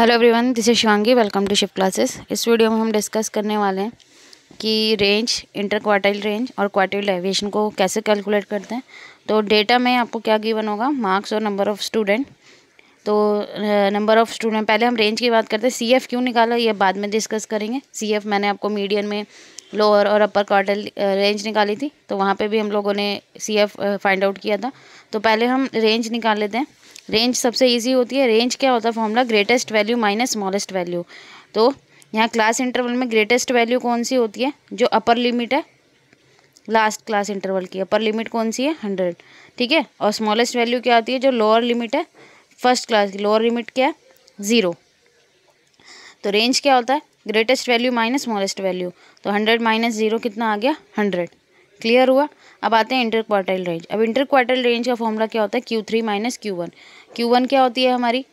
hello everyone this is Shivangi welcome to shift classes इस video में हम डिस्कस करने वाले हैं कि रेंज इंटर क्वार्टाइल रेंज और क्वार्टाइल डेविएशन को कैसे कैलकुलेट करते हैं तो डेटा में आपको क्या गिवन होगा मार्क्स और नंबर ऑफ़ स्टूडेंट तो नंबर ऑफ़ स्टूडेंट पहले हम रेंज की बात करते हैं सी क्यों निकाला ये बाद में डिस्कस करेंगे सी मैंने आपको मीडियम में लोअर और अपर क्वार्टर रेंज निकाली थी तो वहाँ पे भी हम लोगों ने सी एफ फाइंड आउट किया था तो पहले हम रेंज निकाल लेते हैं रेंज सबसे ईजी होती है रेंज क्या होता है formula greatest value minus smallest value तो यहाँ क्लास इंटरवल में ग्रेटेस्ट वैल्यू कौन सी होती है जो अपर लिमिट है लास्ट क्लास इंटरवल की अपर लिमिट कौन सी है हंड्रेड ठीक है और स्मॉलेस्ट वैल्यू क्या होती है जो लोअर लिमिट है फर्स्ट क्लास की लोअर लिमिट क्या है ज़ीरो तो रेंज क्या होता है greatest value minus smallest value तो हंड्रेड माइनस जीरो कितना आ गया हंड्रेड क्लियर हुआ अब आते हैं इंटर क्वार्टल रेंज अब इंटर क्वार्टल रेंज का फॉर्मूला क्या होता है Q three minus Q one Q one क्या होती है हमारी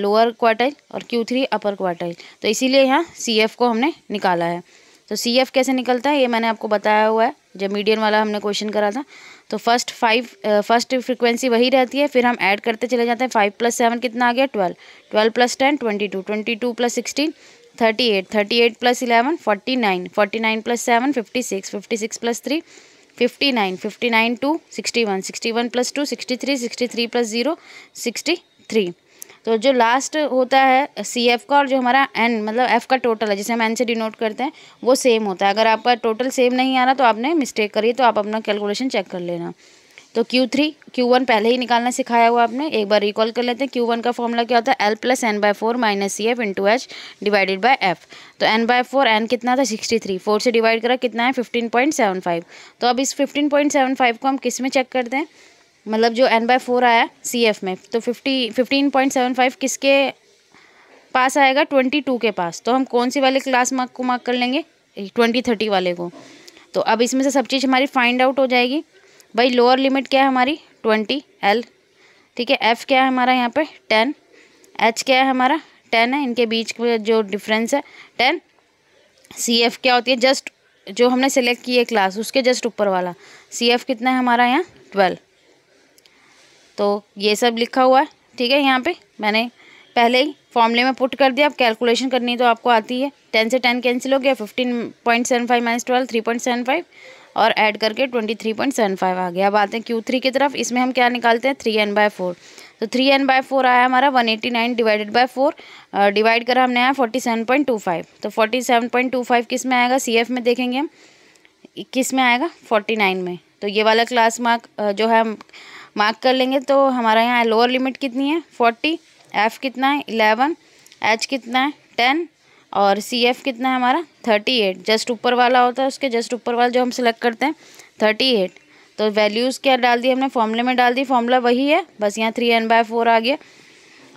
लोअर क्वार्टल और क्यू थ्री अपर क्वार्टल तो इसीलिए यहाँ सी एफ को हमने निकाला है तो सी एफ कैसे निकलता है ये मैंने आपको बताया हुआ है जब मीडियन वाला हमने क्वेश्चन करा था तो फर्स्ट फाइव फर्स्ट फ्रिक्वेंसी वही रहती है फिर हम ऐड करते चले जाते हैं फाइव प्लस सेवन कितना आ गया twelve twelve plus ten twenty two twenty two plus sixteen thirty eight thirty eight plus eleven forty nine forty nine plus seven fifty six fifty six plus three fifty nine fifty nine two sixty one sixty one plus two sixty three sixty three plus zero sixty three तो जो last होता है C F का और जो हमारा N मतलब F का टोटल है जिसे हम एन से डिनोट करते हैं वो सेम होता है अगर आपका टोटल सेम नहीं आ रहा तो आपने मिस्टेक करी तो आप अपना कैलकुलेशन चेक कर लेना तो क्यू थ्री क्यू वन पहले ही निकालना सिखाया हुआ आपने एक बार रिकॉल कर लेते हैं क्यू वन का फॉर्मूला क्या होता है L plus N by four minus C F into H divided by F तो एन बाय फोर एन कितना था सिक्सटी थ्री फोर से डिवाइड करा कितना है फिफ्टीन पॉइंट सेवन फाइव तो अब इस फिफ्टीन पॉइंट सेवन फाइव को हम किस में चेक करते हैं मतलब जो एन बाय फोर आया सी एफ में तो fifty fifteen point seven five किसके पास आएगा ट्वेंटी टू के पास तो हम कौन सी वाले क्लास मार्क को मार्क कर लेंगे ट्वेंटी थर्टी वाले को तो अब इसमें से सब चीज़ हमारी फाइंड आउट हो जाएगी भाई लोअर लिमिट क्या है हमारी ट्वेंटी एल ठीक है एफ़ क्या है हमारा यहाँ पे टेन एच क्या है हमारा टेन है इनके बीच जो डिफरेंस है टेन सी एफ़ क्या होती है जस्ट जो हमने सेलेक्ट की है क्लास उसके जस्ट ऊपर वाला सी एफ़ कितना है हमारा यहाँ ट्वेल्व तो ये सब लिखा हुआ है ठीक है यहाँ पे मैंने पहले ही फॉर्मूले में पुट कर दिया अब कैलकुलेशन करनी तो आपको आती है टेन से टेन कैंसिल हो गया fifteen point seven five minus twelve three point seven five और ऐड करके twenty three point seven five आ गया अब आते हैं क्यू थ्री की तरफ इसमें हम क्या निकालते हैं थ्री एन बाय फोर तो थ्री एन बाय फोर आया हमारा one eighty nine divided by four divide करा हमने आया forty seven point two five तो forty seven point two five किस में आएगा सी एफ में देखेंगे हम किस में आएगा फोर्टी नाइन में तो ये वाला क्लास मार्क जो है मार्क कर लेंगे तो हमारा यहाँ लोअर लिमिट कितनी है फोर्टी एफ़ कितना है इलेवन एच कितना है टेन और सी एफ कितना है हमारा थर्टी एट जस्ट ऊपर वाला होता है उसके जस्ट ऊपर वाला जो हम सिलेक्ट करते हैं थर्टी एट तो वैल्यूज़ क्या डाल दी हमने फॉर्मूले में डाल दी फॉर्मूला वही है बस यहाँ थ्री एन बाय फोर आ गया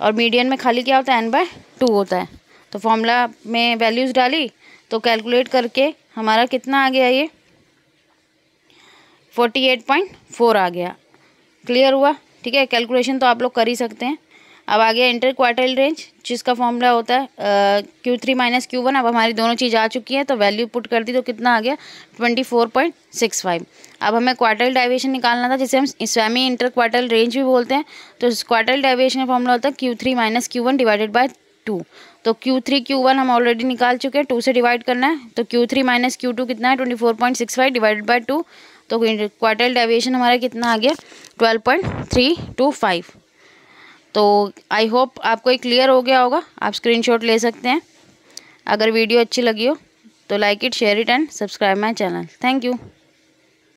और मीडियन में खाली क्या होता है एन बाय टू होता है तो फॉर्मूला में वैल्यूज़ डाली तो कैलकुलेट करके हमारा कितना आ गया ये फोर्टी एट पॉइंट फोर आ गया क्लियर हुआ ठीक है कैलकुलेशन तो आप लोग कर ही सकते हैं अब आ गया इंटर क्वार्टल रेंज जिसका फॉर्मूला होता है Q three minus Q one अब हमारी दोनों चीज़ आ चुकी है तो वैल्यू पुट कर दी तो कितना आ गया twenty four point six five अब हमें क्वार्टल डाइवेशन निकालना था जिसे हम स्वामी इंटर क्वार्टल रेंज भी बोलते हैं तो क्वार्टल डाइवेशन का फॉर्मूला होता है Q three minus Q one divided by two तो क्यू थ्री क्यू वन हम ऑलरेडी निकाल चुके हैं टू से डिवाइड करना है तो Q three minus Q two कितना है twenty four point six five divided by two तो क्वार्टल डाइवेशन हमारा कितना आ गया twelve point three two five तो आई होप आपको एक क्लियर हो गया होगा आप स्क्रीनशॉट ले सकते हैं अगर वीडियो अच्छी लगी हो तो like it share it and subscribe my channel thank you